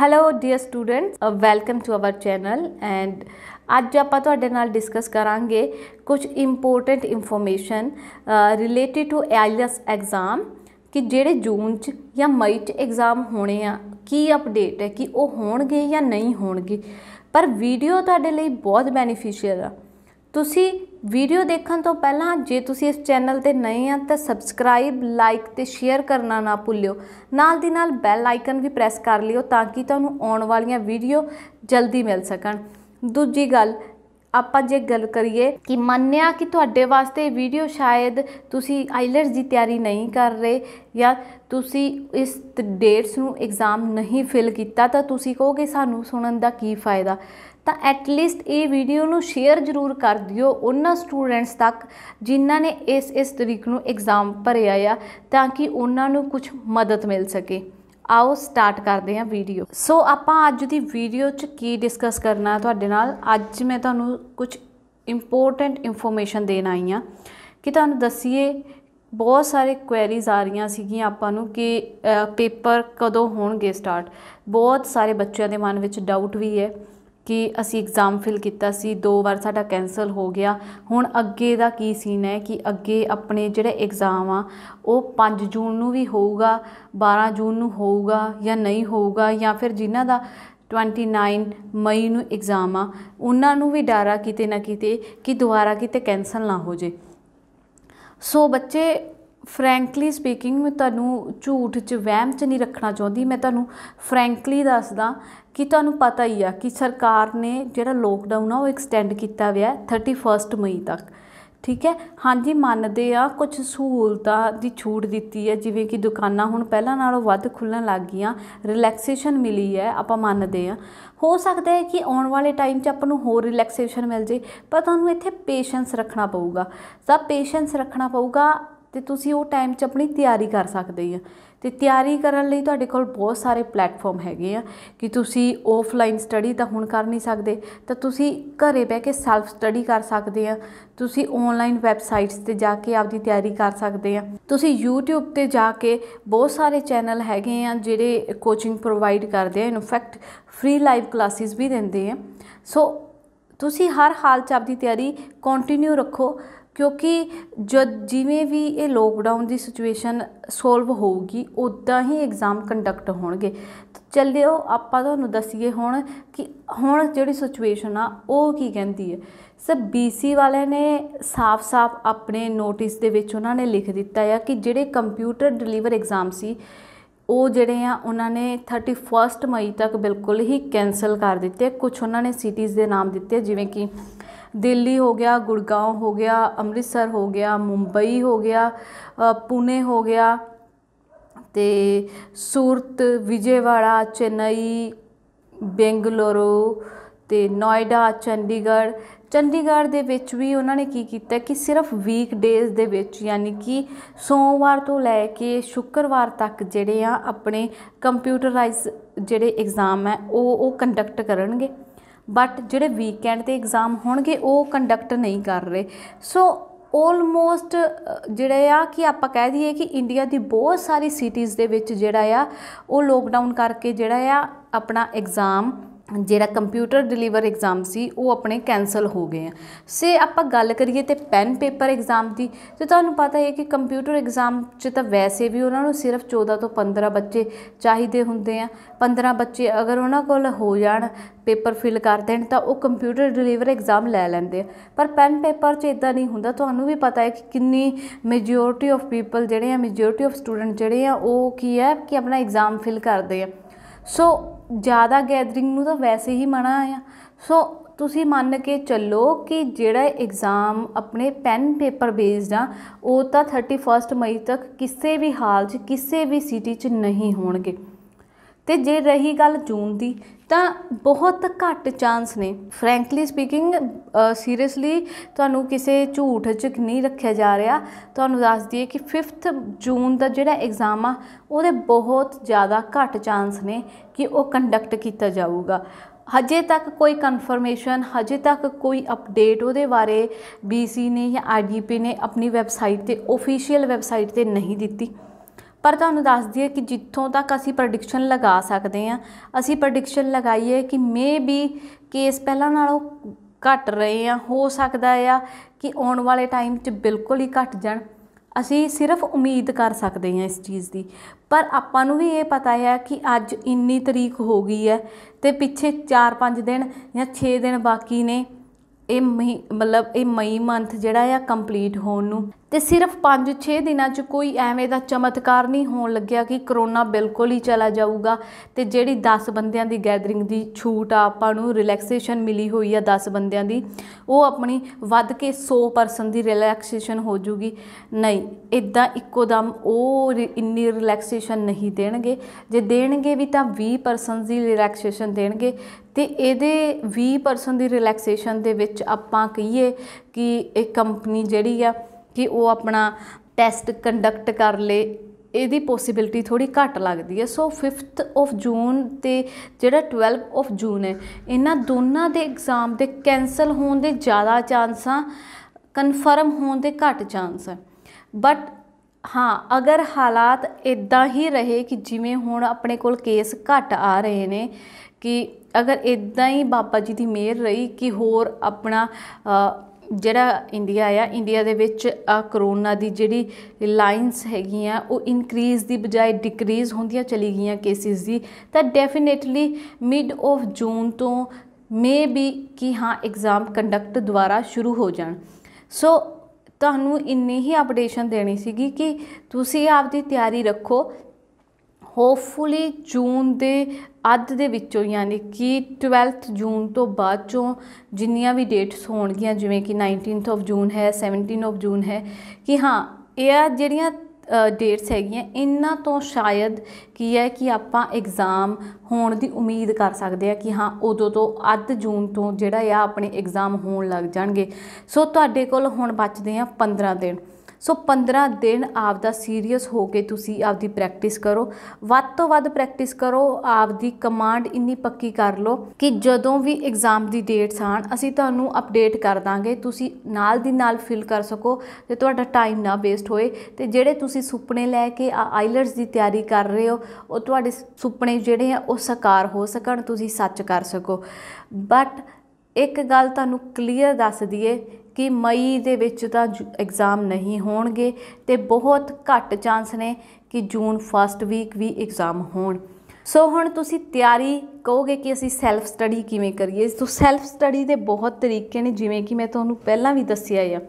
hello dear students welcome to our channel and ਅੱਜ ਆਪਾਂ ਤੁਹਾਡੇ ਨਾਲ ਡਿਸਕਸ ਕਰਾਂਗੇ ਕੁਝ important information related to IELTS exam ਕਿ ਜਿਹੜੇ ਜੂਨ 'ਚ ਜਾਂ ਮਈ 'ਚ ਐਗਜ਼ਾਮ ਹੋਣੇ ਆ ਕੀ ਅਪਡੇਟ ਹੈ ਕਿ ਉਹ ਹੋਣਗੇ ਜਾਂ ਨਹੀਂ ਹੋਣਗੇ ਪਰ ਵੀਡੀਓ ਤੁਹਾਡੇ ਲਈ ਬਹੁਤ ਬੈਨੀਫੀਸ਼ੀਅਲ ਆ ਤੁਸੀਂ ਵੀਡੀਓ ਦੇਖਣ ਤੋਂ ਪਹਿਲਾਂ ਜੇ ਤੁਸੀਂ ਇਸ ਚੈਨਲ ਤੇ ਨਏ ਆ ਤਾਂ ਸਬਸਕ੍ਰਾਈਬ ਲਾਈਕ ਤੇ ਸ਼ੇਅਰ ਕਰਨਾ ਨਾ ਭੁੱਲਿਓ ਨਾਲ ਦੀ ਨਾਲ ਬੈਲ ਆਈਕਨ ਵੀ ਪ੍ਰੈਸ ਕਰ ਲਿਓ ਤਾਂ ਕਿ ਤੁਹਾਨੂੰ ਆਉਣ ਵਾਲੀਆਂ ਵੀਡੀਓ ਜਲਦੀ ਮਿਲ ਸਕਣ ਦੂਜੀ ਗੱਲ ਆਪਾਂ ਜੇ ਗੱਲ ਕਰੀਏ ਕਿ ਮੰਨਿਆ ਕਿ ਤੁਹਾਡੇ ਵਾਸਤੇ ਵੀਡੀਓ ਸ਼ਾਇਦ ਤੁਸੀਂ ਆਈਲਟਸ ਦੀ ਤਿਆਰੀ ਨਹੀਂ ਕਰ ਰਹੇ ਜਾਂ ਤੁਸੀਂ ਇਸ ਡੇਟਸ ਨੂੰ ਐਗਜ਼ਾਮ ਨਹੀਂ ਫਿਲ ਕੀਤਾ ਤਾਂ ਤੁਸੀਂ ਕਹੋਗੇ ਸਾਨੂੰ ਸੁਣਨ ਦਾ ਕੀ ਫਾਇਦਾ ਤਾਂ ਐਟ ਲੀਸਟ ਇਹ ਵੀਡੀਓ ਨੂੰ ਸ਼ੇਅਰ ਜ਼ਰੂਰ ਕਰ ਦਿਓ ਉਹਨਾਂ ਸਟੂਡੈਂਟਸ ਤੱਕ ਜਿਨ੍ਹਾਂ ਨੇ ਇਸ ਇਸ ਤਰੀਕ ਨੂੰ ਐਗਜ਼ਾਮ ਭਰਿਆ ਆ ਤਾਂ ਕਿ ਉਹਨਾਂ ਨੂੰ ਕੁਝ ਮਦਦ ਮਿਲ ਸਕੇ ਆਓ ਸਟਾਰਟ ਕਰਦੇ ਹਾਂ ਵੀਡੀਓ ਸੋ ਆਪਾਂ ਅੱਜ ਦੀ ਵੀਡੀਓ 'ਚ ਕੀ ਡਿਸਕਸ ਕਰਨਾ ਤੁਹਾਡੇ ਨਾਲ ਅੱਜ ਮੈਂ ਤੁਹਾਨੂੰ ਕੁਝ ਇੰਪੋਰਟੈਂਟ ਇਨਫੋਰਮੇਸ਼ਨ ਦੇਣ ਆਈ ਆ ਕਿ ਤੁਹਾਨੂੰ ਦੱਸੀਏ ਬਹੁਤ ਸਾਰੇ ਕੁਐਰੀਜ਼ ਆ ਰਹੀਆਂ ਸੀਗੀਆਂ ਆਪਾਂ ਨੂੰ ਕਿ ਪੇਪਰ ਕਦੋਂ ਹੋਣਗੇ ਸਟਾਰਟ ਬਹੁਤ ਸਾਰੇ ਬੱਚਿਆਂ ਦੇ ਮਨ ਵਿੱਚ ਡਾਊਟ ਵੀ ਹੈ ਕਿ ਅਸੀਂ ਐਗਜ਼ਾਮ ਫਿਲ ਕੀਤਾ ਸੀ ਦੋ ਵਾਰ ਸਾਡਾ ਕੈਨਸਲ ਹੋ ਗਿਆ ਹੁਣ ਅੱਗੇ ਦਾ ਕੀ ਸੀਨ ਹੈ ਕਿ ਅੱਗੇ ਆਪਣੇ ਜਿਹੜੇ ਐਗਜ਼ਾਮ ਆ ਉਹ 5 ਜੂਨ ਨੂੰ ਵੀ ਹੋਊਗਾ 12 ਜੂਨ ਨੂੰ ਹੋਊਗਾ ਜਾਂ ਨਹੀਂ ਹੋਊਗਾ ਜਾਂ ਫਿਰ ਜਿਨ੍ਹਾਂ ਦਾ 29 ਮਈ ਨੂੰ ਐਗਜ਼ਾਮ ਆ ਉਹਨਾਂ ਨੂੰ ਵੀ ਡਰ ਆ ਕਿਤੇ ਨਾ ਕਿਤੇ ਕਿ ਦੁਬਾਰਾ ਕਿਤੇ ਕੈਨਸਲ ਨਾ ਹੋ ਜੇ ਸੋ ਬੱਚੇ ਫਰੈਂਕਲੀ ਸਪੀਕਿੰਗ ਮੈਂ ਤੁਹਾਨੂੰ ਝੂਠ 'ਚ ਵਹਿਮ 'ਚ ਨਹੀਂ ਰੱਖਣਾ ਚਾਹੁੰਦੀ ਮੈਂ ਤੁਹਾਨੂੰ ਫਰੈਂਕਲੀ ਦੱਸਦਾ ਕਿ ਤੁਹਾਨੂੰ ਪਤਾ ਹੀ ਆ ਕਿ ਸਰਕਾਰ ਨੇ ਜਿਹੜਾ ਲੋਕਡਾਊਨ ਆ ਉਹ ਐਕਸਟੈਂਡ ਕੀਤਾ ਹੋਇਆ 31 ਮਈ ਤੱਕ ਠੀਕ ਹੈ ਹਾਂਜੀ ਮੰਨਦੇ ਆ ਕੁਝ ਸਹੂਲਤਾਂ ਦੀ ਛੂਟ ਦਿੱਤੀ ਹੈ ਜਿਵੇਂ ਕਿ ਦੁਕਾਨਾਂ ਹੁਣ ਪਹਿਲਾਂ ਨਾਲੋਂ ਵੱਧ ਖੁੱਲਣ ਲੱਗ ਗਈਆਂ ਰਿਲੈਕਸੇਸ਼ਨ ਮਿਲੀ ਹੈ ਆਪਾਂ ਮੰਨਦੇ ਆ ਹੋ ਸਕਦਾ ਹੈ ਕਿ ਆਉਣ ਵਾਲੇ ਟਾਈਮ 'ਚ ਆਪਾਂ ਨੂੰ ਹੋਰ ਰਿਲੈਕਸੇਸ਼ਨ ਮਿਲ ਜੇ ਪਰ ਤੁਹਾਨੂੰ ਇੱਥੇ ਪੇਸ਼ੈਂਸ ਰੱਖਣਾ ਪਊਗਾ ਸਭ ਪੇਸ਼ੈਂਸ ਰੱਖਣਾ ਪਊਗਾ ਤੇ ਤੁਸੀਂ ਉਹ ਟਾਈਮ 'ਚ ਆਪਣੀ ਤਿਆਰੀ ਕਰ ਸਕਦੇ ਆ ਤੇ ਤਿਆਰੀ ਕਰਨ ਲਈ ਤੁਹਾਡੇ ਕੋਲ ਬਹੁਤ ਸਾਰੇ ਪਲੇਟਫਾਰਮ ਹੈਗੇ ਆ ਕਿ ਤੁਸੀਂ ਆਫਲਾਈਨ ਸਟੱਡੀ ਤਾਂ ਹੁਣ ਕਰ ਨਹੀਂ ਸਕਦੇ ਤਾਂ ਤੁਸੀਂ ਘਰੇ ਬਹਿ ਕੇ ਸੈਲਫ ਸਟੱਡੀ ਕਰ ਸਕਦੇ ਆ ਤੁਸੀਂ ਆਨਲਾਈਨ ਵੈਬਸਾਈਟਸ ਤੇ ਜਾ ਕੇ ਆਪਦੀ ਤਿਆਰੀ ਕਰ ਸਕਦੇ ਆ ਤੁਸੀਂ YouTube ਤੇ ਜਾ ਕੇ ਬਹੁਤ ਸਾਰੇ ਚੈਨਲ ਹੈਗੇ ਆ ਜਿਹੜੇ ਕੋਚਿੰਗ ਪ੍ਰੋਵਾਈਡ ਕਰਦੇ ਆ ਇਨਫੈਕਟ ਫ੍ਰੀ ਲਾਈਵ ਕਲਾਸਿਸ ਵੀ ਦਿੰਦੇ ਆ ਸੋ ਤੁਸੀਂ ਹਰ ਹਾਲ 'ਚ ਆਪਦੀ ਤਿਆਰੀ ਕੰਟੀਨਿਊ ਰੱਖੋ ਕਿਉਂਕਿ ਜਦ ਜਿਵੇਂ ਵੀ ਇਹ ਲੋਕਡਾਊਨ ਦੀ ਸਿਚੁਏਸ਼ਨ ਸੋਲਵ ਹੋਊਗੀ ਉਦਾਂ ਹੀ ਐਗਜ਼ਾਮ ਕੰਡਕਟ ਹੋਣਗੇ ਚੱਲਿਓ ਆਪਾਂ ਤੁਹਾਨੂੰ ਦੱਸੀਏ ਹੁਣ ਕਿ ਹੁਣ ਜਿਹੜੀ ਸਿਚੁਏਸ਼ਨ ਆ ਉਹ ਕੀ ਕਹਿੰਦੀ ਹੈ ਸਰ ਬੀਸੀ ਵਾਲਿਆਂ ਨੇ ਸਾਫ਼-ਸਾਫ਼ ਆਪਣੇ ਨੋਟਿਸ ਦੇ ਵਿੱਚ ਉਹਨਾਂ ਨੇ ਲਿਖ ਦਿੱਤਾ ਹੈ ਕਿ ਜਿਹੜੇ ਕੰਪਿਊਟਰ ਡਿਲੀਵਰ ਐਗਜ਼ਾਮ ਸੀ ਉਹ ਜਿਹੜੇ ਆ ਉਹਨਾਂ ਨੇ 31 ਮਈ ਤੱਕ ਬਿਲਕੁਲ ਹੀ ਕੈਨਸਲ ਕਰ ਦਿੱਤੇ ਕੁਝ ਉਹਨਾਂ ਨੇ ਸਿਟੀਜ਼ ਦੇ ਨਾਮ ਦਿੱਤੇ ਜਿਵੇਂ ਕਿ ਦਿੱਲੀ ਹੋ ਗਿਆ ਗੁੜਗਾਉਂ ਹੋ ਗਿਆ ਅੰਮ੍ਰਿਤਸਰ ਹੋ ਗਿਆ ਮੁੰਬਈ ਹੋ ਗਿਆ ਪੁਨੇ ਹੋ ਗਿਆ ਤੇ ਸੂਰਤ ਵਿਜੇਵਾੜਾ ਚੇਨਈ ਬੈਂਗਲੁਰੂ ਤੇ ਨੋਇਡਾ ਚੰਡੀਗੜ੍ਹ ਚੰਡੀਗੜ੍ਹ ਦੇ ਵਿੱਚ ਵੀ ਉਹਨਾਂ ਨੇ ਕੀ ਕੀਤਾ ਕਿ ਸਿਰਫ ਵੀਕ ਡੇਜ਼ ਦੇ ਵਿੱਚ ਯਾਨੀ ਕਿ ਸੋਮਵਾਰ ਤੋਂ ਲੈ ਕੇ ਸ਼ੁੱਕਰਵਾਰ ਤੱਕ ਜਿਹੜੇ ਆ ਆਪਣੇ ਕੰਪਿਊਟਰਾਈਜ਼ ਜਿਹੜੇ ਐਗਜ਼ਾਮ ਹੈ ਉਹ ਉਹ ਕੰਡਕਟ ਕਰਨਗੇ ਬਟ ਜਿਹੜੇ ਵੀਕਐਂਡ ਤੇ ਐਗਜ਼ਾਮ ਹੋਣਗੇ ਉਹ ਕੰਡਕਟ ਨਹੀਂ ਕਰ ਰਹੇ ਸੋ ਆਲਮੋਸਟ ਜਿਹੜਾ ਆ ਕਿ ਆਪਾਂ ਕਹਿ ਦਈਏ ਕਿ ਇੰਡੀਆ ਦੀ ਬਹੁਤ ਸਾਰੀ ਸਿਟੀਜ਼ ਦੇ ਵਿੱਚ ਜਿਹੜਾ ਆ ਉਹ ਲੋਕਡਾਊਨ ਕਰਕੇ ਜਿਹੜਾ ਆ ਆਪਣਾ ਐਗਜ਼ਾਮ ਜਿਹੜਾ ਕੰਪਿਊਟਰ ਡਿਲੀਵਰ ਐਗਜ਼ਾਮ ਸੀ ਉਹ ਆਪਣੇ ਕੈਨਸਲ ਹੋ ਗਏ ਆ ਸੇ ਆਪਾਂ ਗੱਲ ਕਰੀਏ ਤੇ ਪੈਨ ਪੇਪਰ ਐਗਜ਼ਾਮ ਦੀ ਤੇ ਤੁਹਾਨੂੰ ਪਤਾ ਹੈ ਕਿ ਕੰਪਿਊਟਰ ਐਗਜ਼ਾਮ 'ਚ ਤਾਂ ਵੈਸੇ ਵੀ ਉਹਨਾਂ ਨੂੰ ਸਿਰਫ 14 ਤੋਂ 15 ਬੱਚੇ ਚਾਹੀਦੇ ਹੁੰਦੇ ਆ 15 ਬੱਚੇ ਅਗਰ ਉਹਨਾਂ ਕੋਲ ਹੋ ਜਾਣ ਪੇਪਰ ਫਿਲ ਕਰ ਦੇਣ ਤਾਂ ਉਹ ਕੰਪਿਊਟਰ ਡਿਲੀਵਰ ਐਗਜ਼ਾਮ ਲੈ ਲੈਂਦੇ ਆ ਪਰ ਪੈਨ ਪੇਪਰ 'ਚ ਇਦਾਂ ਨਹੀਂ ਹੁੰਦਾ ਤੁਹਾਨੂੰ ਵੀ ਪਤਾ ਹੈ ਕਿ ਕਿੰਨੀ ਮੈਜੋਰਿਟੀ ਆਫ ਪੀਪਲ ਜਿਹੜੇ ਆ ਮੈਜੋਰਿਟੀ ਆਫ ਸਟੂਡੈਂਟ ਜਿਹੜੇ ਆ ਉਹ ਕੀ ਹੈ ਕਿ ਆਪਣਾ ਐਗਜ਼ਾਮ ਫਿਲ ਕਰਦੇ ਆ ਸੋ ਜ਼ਿਆਦਾ ਗੈਦਰਿੰਗ ਨੂੰ ਤਾਂ ਵੈਸੇ ਹੀ ਮਨਾ ਆ ਸੋ ਤੁਸੀਂ ਮੰਨ ਕੇ ਚੱਲੋ ਕਿ ਜਿਹੜਾ ਐਗਜ਼ਾਮ ਆਪਣੇ ਪੈਨ ਪੇਪਰ ਬੇਸਡ ਆ ਉਹ ਤਾਂ 31 ਮਈ ਤੱਕ ਕਿਸੇ ਵੀ ਹਾਲ 'ਚ ਕਿਸੇ ਵੀ ਸਿਟੀ 'ਚ ਨਹੀਂ ਹੋਣਗੇ ਤੇ ਜੇ ਰਹੀ ਗੱਲ ਜੂਨ ਦੀ ਤਾਂ ਬਹੁਤ ਘੱਟ ਚਾਂਸ ਨੇ ਫਰੈਂਕਲੀ ਸਪੀਕਿੰਗ ਸੀਰੀਅਸਲੀ ਤੁਹਾਨੂੰ ਕਿਸੇ ਝੂਠ 'ਚ ਨਹੀਂ ਰੱਖਿਆ ਜਾ ਰਿਹਾ ਤੁਹਾਨੂੰ ਦੱਸ ਦਈਏ ਕਿ 5th ਜੂਨ ਦਾ ਜਿਹੜਾ ਐਗਜ਼ਾਮ ਆ ਉਹਦੇ ਬਹੁਤ ਜ਼ਿਆਦਾ ਘੱਟ ਚਾਂਸ ਨੇ ਕਿ ਉਹ ਕੰਡਕਟ ਕੀਤਾ ਜਾਊਗਾ ਹਜੇ ਤੱਕ ਕੋਈ ਕਨਫਰਮੇਸ਼ਨ ਹਜੇ ਤੱਕ ਕੋਈ ਅਪਡੇਟ ਉਹਦੇ ਬਾਰੇ ਬੀਸੀ ਨੇ ਜਾਂ ਆਰਡੀਪੀ ਨੇ ਆਪਣੀ ਵੈਬਸਾਈਟ ਤੇ ਅਫੀਸ਼ੀਅਲ ਵੈਬਸਾਈਟ ਤੇ ਨਹੀਂ ਦਿੱਤੀ ਪਰ ਤੁਹਾਨੂੰ ਦੱਸ ਦਈਏ ਕਿ ਜਿੱਥੋਂ ਤੱਕ ਅਸੀਂ ਪ੍ਰੈਡਿਕਸ਼ਨ ਲਗਾ ਸਕਦੇ ਆ ਅਸੀਂ ਪ੍ਰੈਡਿਕਸ਼ਨ ਲਗਾਈਏ ਕਿ ਮੇ ਬੀ ਕੇਸ ਪਹਿਲਾਂ ਨਾਲੋਂ ਘਟ ਰਹੇ ਆ ਹੋ ਸਕਦਾ ਆ ਕਿ ਆਉਣ ਵਾਲੇ ਟਾਈਮ 'ਚ ਬਿਲਕੁਲ ਹੀ ਘਟ ਜਾਣ ਅਸੀਂ ਸਿਰਫ ਉਮੀਦ ਕਰ ਸਕਦੇ ਹਾਂ ਇਸ ਚੀਜ਼ ਦੀ ਪਰ ਆਪਾਂ ਨੂੰ ਵੀ ਇਹ ਪਤਾ ਹੈ ਕਿ ਅੱਜ ਇੰਨੀ ਤਰੀਕ ਹੋ ਗਈ ਹੈ ਤੇ ਪਿੱਛੇ 4-5 ਦਿਨ ਜਾਂ 6 ਦਿਨ ਬਾਕੀ ਨੇ ਇਹ ਮਤਲਬ ਇਹ ਮਈ ਮੰਥ ਜਿਹੜਾ ਆ ਕੰਪਲੀਟ ਹੋਣ ਨੂੰ ਤੇ ਸਿਰਫ 5-6 ਦਿਨਾਂ 'ਚ ਕੋਈ ਐਵੇਂ ਦਾ ਚਮਤਕਾਰ ਨਹੀਂ ਹੋਣ ਲੱਗਿਆ ਕਿ ਕਰੋਨਾ ਬਿਲਕੁਲ ਹੀ ਚਲਾ ਜਾਊਗਾ ਤੇ ਜਿਹੜੀ 10 ਬੰਦਿਆਂ ਦੀ ਗੈਦਰਿੰਗ ਦੀ ਛੂਟ ਆ ਆਪਾਂ ਨੂੰ ਰਿਲੈਕਸੇਸ਼ਨ ਮਿਲੀ ਹੋਈ ਆ 10 ਬੰਦਿਆਂ ਦੀ ਉਹ ਆਪਣੀ ਵੱਧ ਕੇ 100% ਦੀ ਰਿਲੈਕਸੇਸ਼ਨ ਹੋ ਜੂਗੀ ਨਹੀਂ ਇਦਾਂ ਇੱਕੋ ਦਮ ਉਹ ਇੰਨੀ ਰਿਲੈਕਸੇਸ਼ਨ ਨਹੀਂ ਦੇਣਗੇ ਜੇ ਦੇਣਗੇ ਵੀ ਤਾਂ 20% ਦੀ ਰਿਲੈਕਸੇਸ਼ਨ ਦੇਣਗੇ ਤੇ ਇਹਦੇ 20% ਦੀ ਰਿਲੈਕਸੇਸ਼ਨ ਦੇ ਵਿੱਚ ਆਪਾਂ ਕਹੀਏ ਕਿ ਇਹ ਕੰਪਨੀ ਜਿਹੜੀ ਆ ਕਿ ਉਹ ਆਪਣਾ ਟੈਸਟ ਕੰਡਕਟ ਕਰ ਲੇ ਇਹਦੀ ਪੋਸਿਬਿਲਟੀ ਥੋੜੀ ਘੱਟ ਲੱਗਦੀ ਹੈ ਸੋ 5th ਆਫ ਜੂਨ ਤੇ ਜਿਹੜਾ 12th ਆਫ ਜੂਨ ਹੈ ਇਹਨਾਂ ਦੋਨਾਂ ਦੇ ਐਗਜ਼ਾਮ ਦੇ ਕੈਨਸਲ ਹੋਣ ਦੇ ਜ਼ਿਆਦਾ ਚਾਂਸ ਆ ਕਨਫਰਮ ਹੋਣ ਦੇ ਘੱਟ ਚਾਂਸ ਆ ਬਟ ਹਾਂ ਅਗਰ ਹਾਲਾਤ ਇਦਾਂ ਹੀ ਰਹੇ ਕਿ ਜਿਵੇਂ ਹੁਣ ਆਪਣੇ ਕੋਲ ਕੇਸ ਘੱਟ ਆ ਰਹੇ ਨੇ ਕਿ ਅਗਰ ਇਦਾਂ ਹੀ ਬਾਬਾ ਜੀ ਦੀ ਮਿਹਰ ਰਹੀ ਕਿ ਹੋਰ ਆਪਣਾ ਜਿਹੜਾ ਇੰਡੀਆ ਆ ਇੰਡੀਆ ਦੇ ਵਿੱਚ ਆ ਕਰੋਨਾ ਦੀ ਜਿਹੜੀ ਲਾਈਨਸ ਹੈਗੀਆਂ ਉਹ ਇਨਕਰੀਜ਼ ਦੀ ਬਜਾਏ ਡਿਕਰੀਜ਼ ਹੁੰਦੀਆਂ ਚਲੀ ਗਈਆਂ ਕੇਸਿਸ ਦੀ ਤਾਂ ਡੈਫੀਨਿਟਲੀ ਮਿਡ ਆਫ ਜੂਨ ਤੋਂ ਮੇ ਵੀ ਕਿ ਹਾਂ ਐਗਜ਼ਾਮ ਕੰਡਕਟ ਦੁਆਰਾ ਸ਼ੁਰੂ ਹੋ ਜਾਣ ਸੋ ਤੁਹਾਨੂੰ ਇੰਨੀ ਹੀ ਅਪਡੇਸ਼ਨ ਦੇਣੀ ਸੀਗੀ ਕਿ ਤੁਸੀਂ ਆਪਦੀ ਤਿਆਰੀ ਰੱਖੋ ਹੋਪਫੁਲੀ ਜੂਨ ਦੇ ਅੱਧ ਦੇ ਵਿੱਚੋਂ ਯਾਨੀ ਕਿ 12th ਜੂਨ ਤੋਂ ਬਾਅਦ ਚੋਂ ਜਿੰਨੀਆਂ ਵੀ ਡੇਟਸ ਹੋਣਗੀਆਂ ਜਿਵੇਂ ਕਿ 19th ਆਫ ਜੂਨ ਹੈ 17th ਆਫ ਜੂਨ ਹੈ ਕਿ ਹਾਂ ਇਹ ਜਿਹੜੀਆਂ ਡੇਟਸ ਹੈਗੀਆਂ ਇਹਨਾਂ ਤੋਂ ਸ਼ਾਇਦ ਕੀ ਹੈ ਕਿ ਆਪਾਂ ਐਗਜ਼ਾਮ ਹੋਣ ਦੀ ਉਮੀਦ ਕਰ ਸਕਦੇ ਆ ਕਿ ਹਾਂ ਉਦੋਂ ਤੋਂ ਅੱਧ ਜੂਨ ਤੋਂ ਜਿਹੜਾ ਆ ਆਪਣੇ ਐਗਜ਼ਾਮ ਹੋਣ ਲੱਗ ਜਾਣਗੇ ਸੋ ਤੁਹਾਡੇ ਕੋਲ ਹੁਣ ਬਚਦੇ ਆ 15 ਦਿਨ ਸੋ 15 ਦਿਨ ਆਪ ਦਾ ਸੀਰੀਅਸ ਹੋ ਕੇ ਤੁਸੀਂ ਆਪ ਦੀ ਪ੍ਰੈਕਟਿਸ ਕਰੋ ਵੱਧ ਤੋਂ ਵੱਧ ਪ੍ਰੈਕਟਿਸ ਕਰੋ ਆਪ ਦੀ ਕਮਾਂਡ ਇੰਨੀ ਪੱਕੀ ਕਰ ਲਓ ਕਿ ਜਦੋਂ ਵੀ ਐਗਜ਼ਾਮ ਦੀ ਡੇਟਸ ਆਣ ਅਸੀਂ ਤੁਹਾਨੂੰ ਅਪਡੇਟ ਕਰ ਦਾਂਗੇ ਤੁਸੀਂ ਨਾਲ ਦੀ ਨਾਲ ਫਿਲ ਕਰ ਸਕੋ ਤੇ ਤੁਹਾਡਾ ਟਾਈਮ ਨਾ ਵੇਸਟ ਹੋਏ ਤੇ ਜਿਹੜੇ ਤੁਸੀਂ ਸੁਪਨੇ ਲੈ ਕੇ ਆਈਲਟਸ ਦੀ ਤਿਆਰੀ ਕਰ ਰਹੇ ਹੋ ਉਹ ਤੁਹਾਡੇ ਸੁਪਨੇ ਜਿਹੜੇ ਆ ਉਹ ਸਾਕਾਰ ਹੋ ਸਕਣ ਤੁਸੀਂ ਸੱਚ ਕਰ ਸਕੋ ਬਟ ਇੱਕ ਗੱਲ ਤੁਹਾਨੂੰ ਕਲੀਅਰ ਦੱਸ ਦਈਏ ਕਿ ਮਈ ਦੇ ਵਿੱਚ ਤਾਂ ਐਗਜ਼ਾਮ ਨਹੀਂ ਹੋਣਗੇ ਤੇ ਬਹੁਤ ਘੱਟ ਚਾਂਸ ਨੇ ਕਿ ਜੂਨ ਫਸਟ ਵੀਕ ਵੀ ਐਗਜ਼ਾਮ ਹੋਣ ਸੋ ਹੁਣ ਤੁਸੀਂ ਤਿਆਰੀ ਕਹੋਗੇ ਕਿ ਅਸੀਂ ਸੈਲਫ ਸਟੱਡੀ ਕਿਵੇਂ ਕਰੀਏ ਸੋ ਸੈਲਫ ਸਟੱਡੀ ਦੇ ਬਹੁਤ ਤਰੀਕੇ ਨੇ ਜਿਵੇਂ ਕਿ ਮੈਂ ਤੁਹਾਨੂੰ ਪਹਿਲਾਂ ਵੀ ਦੱਸਿਆ ਆ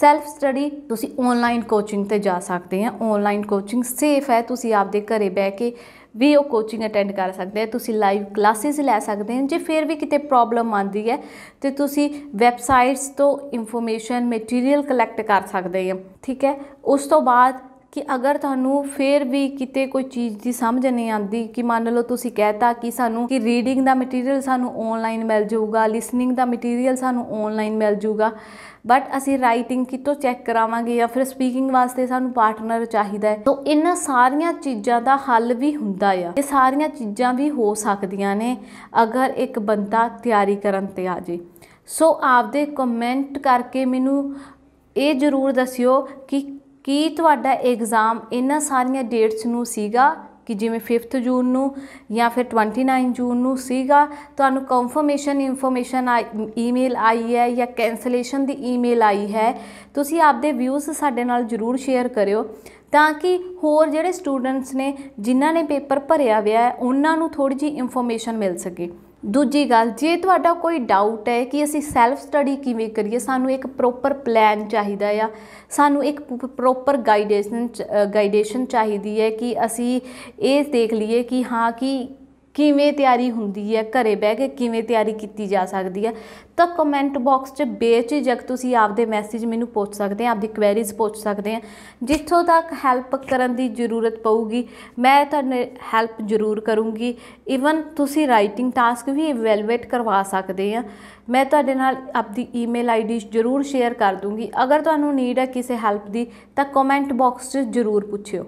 ਸੈਲਫ ਸਟੱਡੀ ਤੁਸੀਂ ਆਨਲਾਈਨ ਕੋਚਿੰਗ ਤੇ ਜਾ ਸਕਦੇ ਆ ਆਨਲਾਈਨ ਕੋਚਿੰਗ ਸੇਫ ਹੈ ਤੁਸੀਂ ਆਪਦੇ ਘਰੇ ਬਹਿ ਕੇ ਵੀ ਉਹ ਕੋਚਿੰਗ ਅਟੈਂਡ ਕਰ ਸਕਦੇ ਆ ਤੁਸੀਂ ਲਾਈਵ ਕਲਾਸਿਸ ਲੈ ਸਕਦੇ ਹੋ ਜੇ ਫਿਰ ਵੀ ਕਿਤੇ ਪ੍ਰੋਬਲਮ ਆਂਦੀ ਹੈ ਤੇ ਤੁਸੀਂ ਵੈਬਸਾਈਟਸ ਤੋਂ ਇਨਫੋਰਮੇਸ਼ਨ ਮਟੀਰੀਅਲ ਕਲੈਕਟ ਕਰ ਸਕਦੇ ਆ ਠੀਕ ਹੈ ਉਸ ਤੋਂ ਬਾਅਦ ਕਿ ਅਗਰ ਤੁਹਾਨੂੰ ਫੇਰ ਵੀ ਕਿਤੇ ਕੋਈ ਚੀਜ਼ ਦੀ ਸਮਝ ਨਹੀਂ ਆਂਦੀ ਕਿ ਮੰਨ ਲਓ ਤੁਸੀਂ ਕਹਿਤਾ ਕਿ ਸਾਨੂੰ ਕਿ ਰੀਡਿੰਗ ਦਾ ਮਟੀਰੀਅਲ ਸਾਨੂੰ ਆਨਲਾਈਨ ਮਿਲ ਜਾਊਗਾ ਲਿਸਨਿੰਗ ਦਾ ਮਟੀਰੀਅਲ ਸਾਨੂੰ ਆਨਲਾਈਨ ਮਿਲ ਜਾਊਗਾ ਬਟ ਅਸੀਂ ਰਾਈਟਿੰਗ ਕਿਤੋਂ ਚੈੱਕ ਕਰਾਵਾਂਗੇ ਜਾਂ ਫਿਰ ਸਪੀਕਿੰਗ ਵਾਸਤੇ ਸਾਨੂੰ ਪਾਰਟਨਰ ਚਾਹੀਦਾ ਹੈ ਤਾਂ ਇਹਨਾਂ ਸਾਰੀਆਂ ਚੀਜ਼ਾਂ ਦਾ ਹੱਲ ਵੀ ਹੁੰਦਾ ਆ ਇਹ ਸਾਰੀਆਂ ਚੀਜ਼ਾਂ ਵੀ ਹੋ ਸਕਦੀਆਂ ਨੇ ਅਗਰ ਇੱਕ ਬੰਦਾ ਤਿਆਰੀ ਕਰਨ ਤੇ ਆ ਜੇ ਸੋ ਆਪਦੇ ਕਮੈਂਟ ਕਰਕੇ ਮੈਨੂੰ ਇਹ ਜ਼ਰੂਰ ਦੱਸਿਓ ਕਿ ਕੀ ਤੁਹਾਡਾ ਐਗਜ਼ਾਮ ਇਹਨਾਂ ਸਾਰੀਆਂ ਡੇਟਸ ਨੂੰ ਸੀਗਾ ਕਿ ਜਿਵੇਂ 5th ਜੂਨ ਨੂੰ ਜਾਂ ਫਿਰ 29 ਜੂਨ ਨੂੰ ਸੀਗਾ ਤੁਹਾਨੂੰ ਕਨਫਰਮੇਸ਼ਨ ਇਨਫੋਰਮੇਸ਼ਨ ਈਮੇਲ ਆਈ ਹੈ ਜਾਂ ਕੈਂਸਲੇਸ਼ਨ ਦੀ ਈਮੇਲ ਆਈ ਹੈ ਤੁਸੀਂ ਆਪਦੇ ਵਿਊਜ਼ ਸਾਡੇ ਨਾਲ ਜਰੂਰ ਸ਼ੇਅਰ ਕਰਿਓ ਤਾਂ ਕਿ ਹੋਰ ਜਿਹੜੇ ਸਟੂਡੈਂਟਸ ਨੇ ਜਿਨ੍ਹਾਂ ਨੇ ਪੇਪਰ ਭਰਿਆ ਹੋਇਆ ਹੈ ਉਹਨਾਂ ਨੂੰ ਥੋੜੀ ਜੀ ਇਨਫੋਰਮੇਸ਼ਨ ਮਿਲ ਸਕੇ ਦੂਜੀ ਗੱਲ ਜੇ ਤੁਹਾਡਾ ਕੋਈ ਡਾਊਟ ਹੈ ਕਿ ਅਸੀਂ ਸੈਲਫ ਸਟੱਡੀ ਕਿਵੇਂ ਕਰੀਏ ਸਾਨੂੰ ਇੱਕ ਪ੍ਰੋਪਰ ਪਲਾਨ ਚਾਹੀਦਾ ਆ ਸਾਨੂੰ ਇੱਕ ਪ੍ਰੋਪਰ ਗਾਈਡੈਂਸ ਗਾਈਡੇਸ਼ਨ ਚਾਹੀਦੀ ਹੈ ਕਿ ਅਸੀਂ ਇਹ ਦੇਖ ਲਈਏ ਕਿ ਹਾਂ ਕਿ ਕਿਵੇਂ ਤਿਆਰੀ ਹੁੰਦੀ ਹੈ ਘਰੇ ਬਹਿ ਕੇ ਕਿਵੇਂ ਤਿਆਰੀ ਕੀਤੀ ਜਾ ਸਕਦੀ ਹੈ ਤਾਂ ਕਮੈਂਟ ਬਾਕਸ 'ਚ ਬੇਝਿਜਕ ਤੁਸੀਂ ਆਪਦੇ ਮੈਸੇਜ ਮੈਨੂੰ ਪੁੱਛ ਸਕਦੇ ਆ ਆਪਦੀ ਕੁਐਰੀਜ਼ ਪੁੱਛ ਸਕਦੇ ਆ ਜਿੱਥੋਂ ਤੱਕ ਹੈਲਪ ਕਰਨ ਦੀ ਜ਼ਰੂਰਤ ਪਊਗੀ ਮੈਂ ਤੁਹਾਨੂੰ ਹੈਲਪ ਜ਼ਰੂਰ ਕਰੂੰਗੀ ਇਵਨ ਤੁਸੀਂ ਰਾਈਟਿੰਗ ਟਾਸਕ ਵੀ ਇਵੈਲੂਏਟ ਕਰਵਾ ਸਕਦੇ ਆ ਮੈਂ ਤੁਹਾਡੇ ਨਾਲ ਆਪਦੀ ਈਮੇਲ ਆਈਡੀ ਜ਼ਰੂਰ ਸ਼ੇਅਰ ਕਰ ਦੂੰਗੀ ਅਗਰ ਤੁਹਾਨੂੰ ਨੀਡ ਹੈ ਕਿਸੇ ਹੈਲਪ ਦੀ ਤਾਂ ਕਮੈਂਟ ਬਾਕਸ 'ਚ ਜ਼ਰੂਰ ਪੁੱਛਿਓ